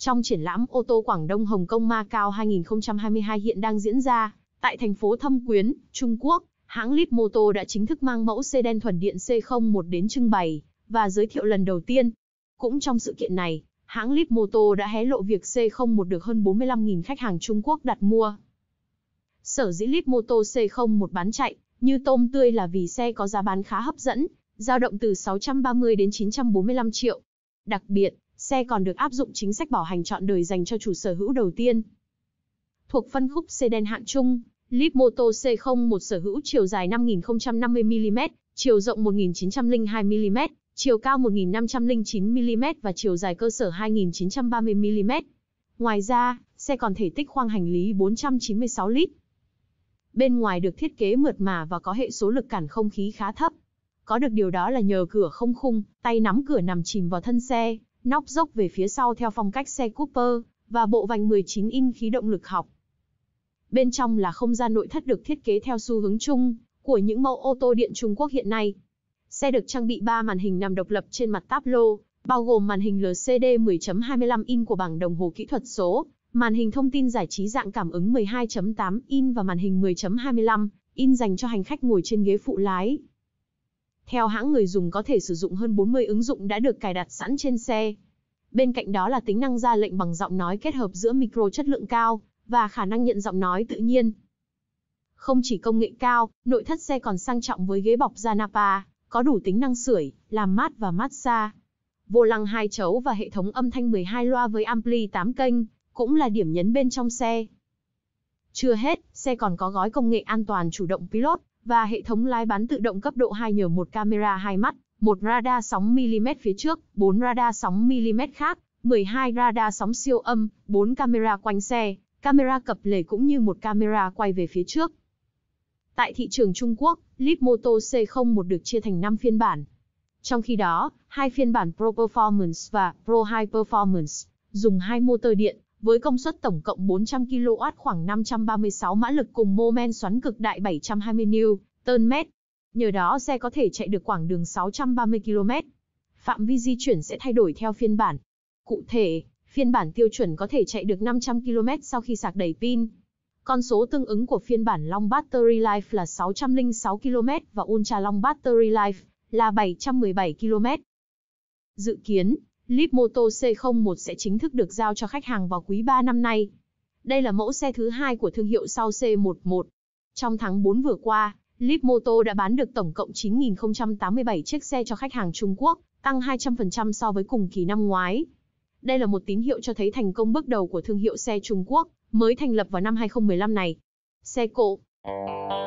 Trong triển lãm ô tô Quảng Đông Hồng Kông Macau 2022 hiện đang diễn ra, tại thành phố Thâm Quyến, Trung Quốc, hãng Moto đã chính thức mang mẫu xe đen thuần điện C01 đến trưng bày và giới thiệu lần đầu tiên. Cũng trong sự kiện này, hãng Moto đã hé lộ việc C01 được hơn 45.000 khách hàng Trung Quốc đặt mua. Sở dĩ Moto C01 bán chạy như tôm tươi là vì xe có giá bán khá hấp dẫn, dao động từ 630 đến 945 triệu. Đặc biệt, Xe còn được áp dụng chính sách bảo hành chọn đời dành cho chủ sở hữu đầu tiên. Thuộc phân khúc sedan hạng trung, Leap Moto C01 sở hữu chiều dài 5050mm, chiều rộng 1902mm, chiều cao 1509mm và chiều dài cơ sở 2930mm. Ngoài ra, xe còn thể tích khoang hành lý 496 lít. Bên ngoài được thiết kế mượt mà và có hệ số lực cản không khí khá thấp. Có được điều đó là nhờ cửa không khung, tay nắm cửa nằm chìm vào thân xe, nóc dốc về phía sau theo phong cách xe Cooper, và bộ vành 19 in khí động lực học. Bên trong là không gian nội thất được thiết kế theo xu hướng chung của những mẫu ô tô điện Trung Quốc hiện nay. Xe được trang bị 3 màn hình nằm độc lập trên mặt táp lô, bao gồm màn hình LCD 10.25 in của bảng đồng hồ kỹ thuật số, màn hình thông tin giải trí dạng cảm ứng 12.8 in và màn hình 10.25 in dành cho hành khách ngồi trên ghế phụ lái. Theo hãng người dùng có thể sử dụng hơn 40 ứng dụng đã được cài đặt sẵn trên xe. Bên cạnh đó là tính năng ra lệnh bằng giọng nói kết hợp giữa micro chất lượng cao và khả năng nhận giọng nói tự nhiên. Không chỉ công nghệ cao, nội thất xe còn sang trọng với ghế bọc da Napa, có đủ tính năng sưởi, làm mát và massage. Vô lăng hai chấu và hệ thống âm thanh 12 loa với ampli 8 kênh cũng là điểm nhấn bên trong xe. Chưa hết, xe còn có gói công nghệ an toàn chủ động pilot và hệ thống lái bán tự động cấp độ 2 nhờ một camera hai mắt, một radar sóng mm phía trước, 4 radar sóng mm khác, 12 radar sóng siêu âm, 4 camera quanh xe, camera cập lề cũng như một camera quay về phía trước. Tại thị trường Trung Quốc, Leap Moto C01 được chia thành 5 phiên bản. Trong khi đó, hai phiên bản Pro Performance và Pro High Performance dùng hai motor điện, với công suất tổng cộng 400 kW khoảng 536 mã lực cùng mô men xoắn cực đại 720 Nm. Nhờ đó xe có thể chạy được quãng đường 630 km. Phạm vi di chuyển sẽ thay đổi theo phiên bản. Cụ thể, phiên bản tiêu chuẩn có thể chạy được 500 km sau khi sạc đầy pin. Con số tương ứng của phiên bản Long Battery Life là 606 km và Ultra Long Battery Life là 717 km. Dự kiến, Moto C01 sẽ chính thức được giao cho khách hàng vào quý 3 năm nay. Đây là mẫu xe thứ hai của thương hiệu sau C11. Trong tháng 4 vừa qua, Moto đã bán được tổng cộng 9.087 chiếc xe cho khách hàng Trung Quốc, tăng 200% so với cùng kỳ năm ngoái. Đây là một tín hiệu cho thấy thành công bước đầu của thương hiệu xe Trung Quốc, mới thành lập vào năm 2015 này. Xe cộ